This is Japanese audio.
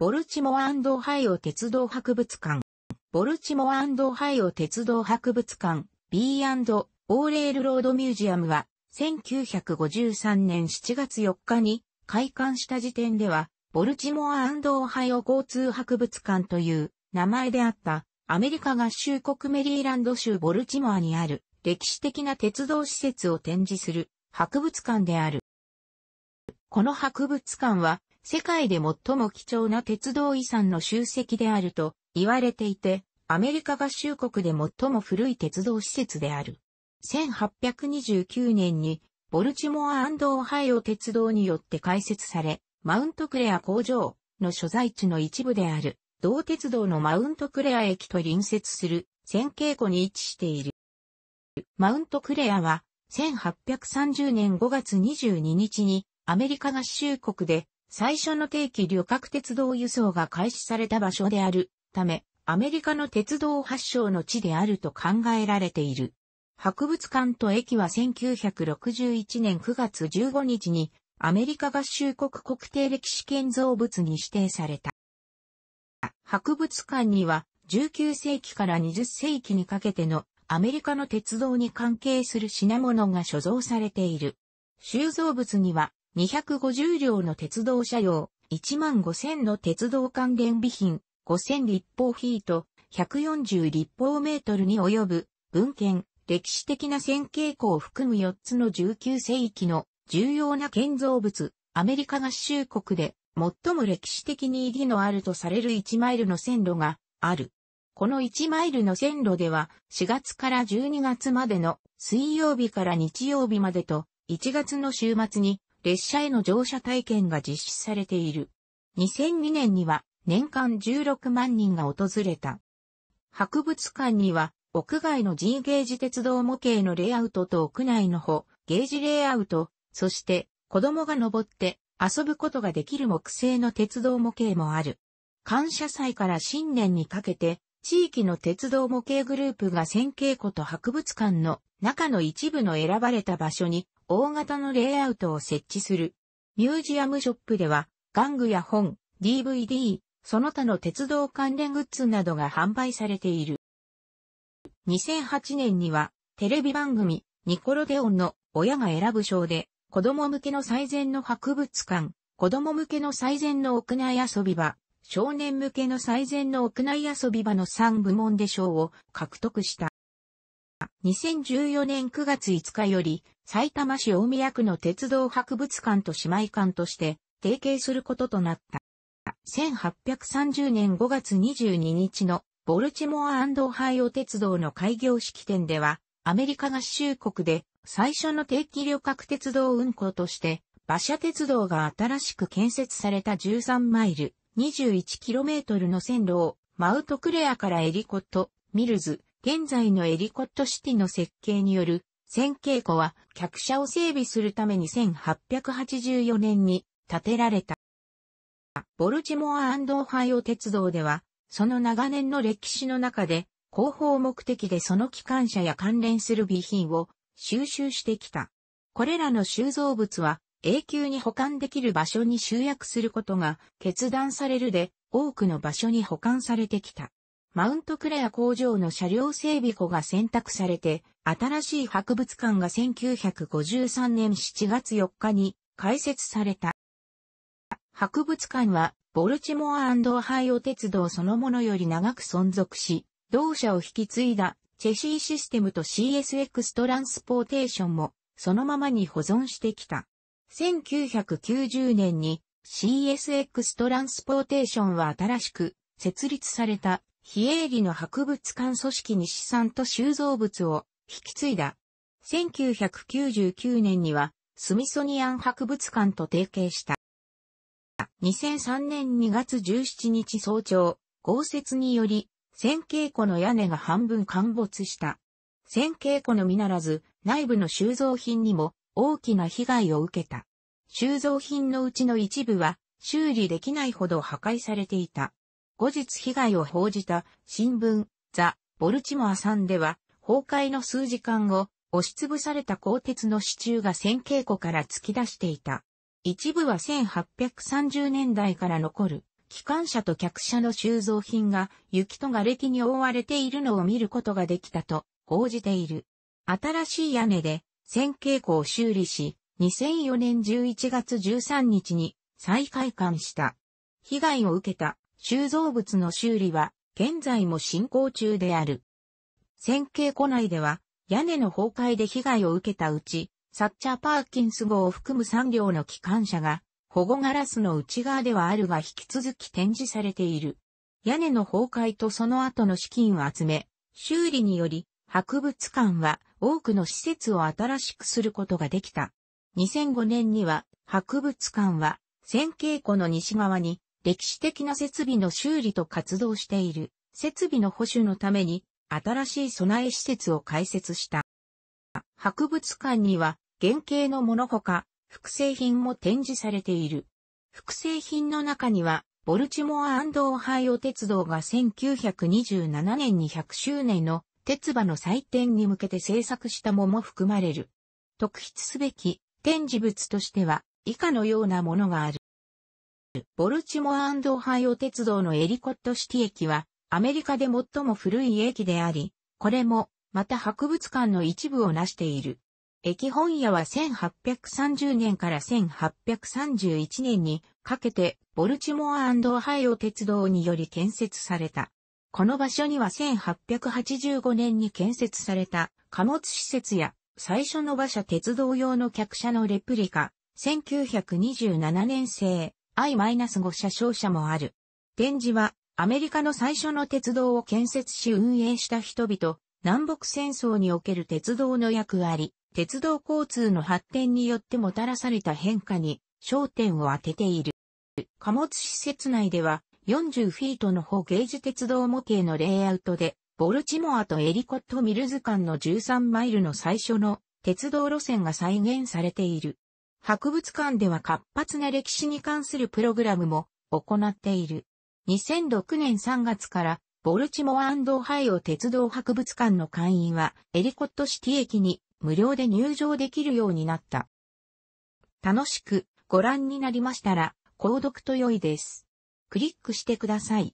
ボルチモアハイオ鉄道博物館。ボルチモアハイオ鉄道博物館 B&O レールロードミュージアムは1953年7月4日に開館した時点ではボルチモアハイオ交通博物館という名前であったアメリカ合衆国メリーランド州ボルチモアにある歴史的な鉄道施設を展示する博物館である。この博物館は世界で最も貴重な鉄道遺産の集積であると言われていて、アメリカ合衆国で最も古い鉄道施設である。1829年にボルチモアオハイオ鉄道によって開設され、マウントクレア工場の所在地の一部である、同鉄道のマウントクレア駅と隣接する線形湖に位置している。マウントクレアは1830年5月22日にアメリカ合衆国で最初の定期旅客鉄道輸送が開始された場所であるため、アメリカの鉄道発祥の地であると考えられている。博物館と駅は1961年9月15日にアメリカ合衆国国定歴史建造物に指定された。博物館には19世紀から20世紀にかけてのアメリカの鉄道に関係する品物が所蔵されている。収蔵物には250両の鉄道車用、1万5000の鉄道関連備品、5000立方フィート、140立方メートルに及ぶ、文献、歴史的な線形庫を含む4つの19世紀の重要な建造物、アメリカ合衆国で最も歴史的に意義のあるとされる1マイルの線路がある。この1マイルの線路では4月から12月までの水曜日から日曜日までと1月の週末に列車への乗車体験が実施されている。2002年には年間16万人が訪れた。博物館には屋外の G ゲージ鉄道模型のレイアウトと屋内の歩、ゲージレイアウト、そして子供が登って遊ぶことができる木製の鉄道模型もある。感謝祭から新年にかけて地域の鉄道模型グループが線形湖と博物館の中の一部の選ばれた場所に大型のレイアウトを設置する。ミュージアムショップでは、玩具や本、DVD、その他の鉄道関連グッズなどが販売されている。2008年には、テレビ番組、ニコロデオンの親が選ぶ賞で、子供向けの最善の博物館、子供向けの最善の屋内遊び場、少年向けの最善の屋内遊び場の3部門で賞を獲得した。2014年9月5日より、埼玉市大宮区の鉄道博物館と姉妹館として提携することとなった。1830年5月22日のボルチモアオハイオ鉄道の開業式典では、アメリカ合衆国で最初の定期旅客鉄道運行として、馬車鉄道が新しく建設された13マイル 21km の線路をマウトクレアからエリコット、ミルズ、現在のエリコットシティの設計による千景古は客車を整備するために1884年に建てられた。ボルチモアオハイオ鉄道では、その長年の歴史の中で、広報目的でその機関車や関連する備品を収集してきた。これらの収蔵物は永久に保管できる場所に集約することが決断されるで、多くの場所に保管されてきた。マウントクレア工場の車両整備庫が選択されて、新しい博物館が1953年7月4日に開設された。博物館は、ボルチモアオハイオ鉄道そのものより長く存続し、同社を引き継いだチェシーシステムと CSX トランスポーテーションもそのままに保存してきた。1990年に CSX トランスポーテーションは新しく設立された非営利の博物館組織に資産と収蔵物を引き継いだ。1999年には、スミソニアン博物館と提携した。2003年2月17日早朝、豪雪により、線形湖の屋根が半分陥没した。線形湖のみならず、内部の収蔵品にも大きな被害を受けた。収蔵品のうちの一部は修理できないほど破壊されていた。後日被害を報じた新聞、ザ・ボルチモアさんでは、崩壊の数時間後、押しつぶされた鋼鉄の支柱が線形古から突き出していた。一部は1830年代から残る、機関車と客車の収蔵品が雪と瓦礫に覆われているのを見ることができたと報じている。新しい屋根で線形古を修理し、2004年11月13日に再開館した。被害を受けた収蔵物の修理は現在も進行中である。線形庫内では屋根の崩壊で被害を受けたうち、サッチャーパーキンス号を含む3両の機関車が保護ガラスの内側ではあるが引き続き展示されている。屋根の崩壊とその後の資金を集め、修理により博物館は多くの施設を新しくすることができた。2005年には博物館は線形庫の西側に歴史的な設備の修理と活動している設備の保守のために新しい備え施設を開設した。博物館には原型のものほか複製品も展示されている。複製品の中にはボルチモアオハイオ鉄道が1927年に100周年の鉄馬の祭典に向けて制作したもも含まれる。特筆すべき展示物としては以下のようなものがある。ボルチモアオハイオ鉄道のエリコットシティ駅は、アメリカで最も古い駅であり、これも、また博物館の一部を成している。駅本屋は1830年から1831年にかけて、ボルチモアオハイオ鉄道により建設された。この場所には1885年に建設された貨物施設や最初の馬車鉄道用の客車のレプリカ、1927年製、I-5 車掌車もある。展示は、アメリカの最初の鉄道を建設し運営した人々、南北戦争における鉄道の役割、鉄道交通の発展によってもたらされた変化に焦点を当てている。貨物施設内では40フィートの方ゲージ鉄道模型のレイアウトで、ボルチモアとエリコットミルズ間の13マイルの最初の鉄道路線が再現されている。博物館では活発な歴史に関するプログラムも行っている。2006年3月からボルチモアハイオ鉄道博物館の会員はエリコットシティ駅に無料で入場できるようになった。楽しくご覧になりましたら、購読と良いです。クリックしてください。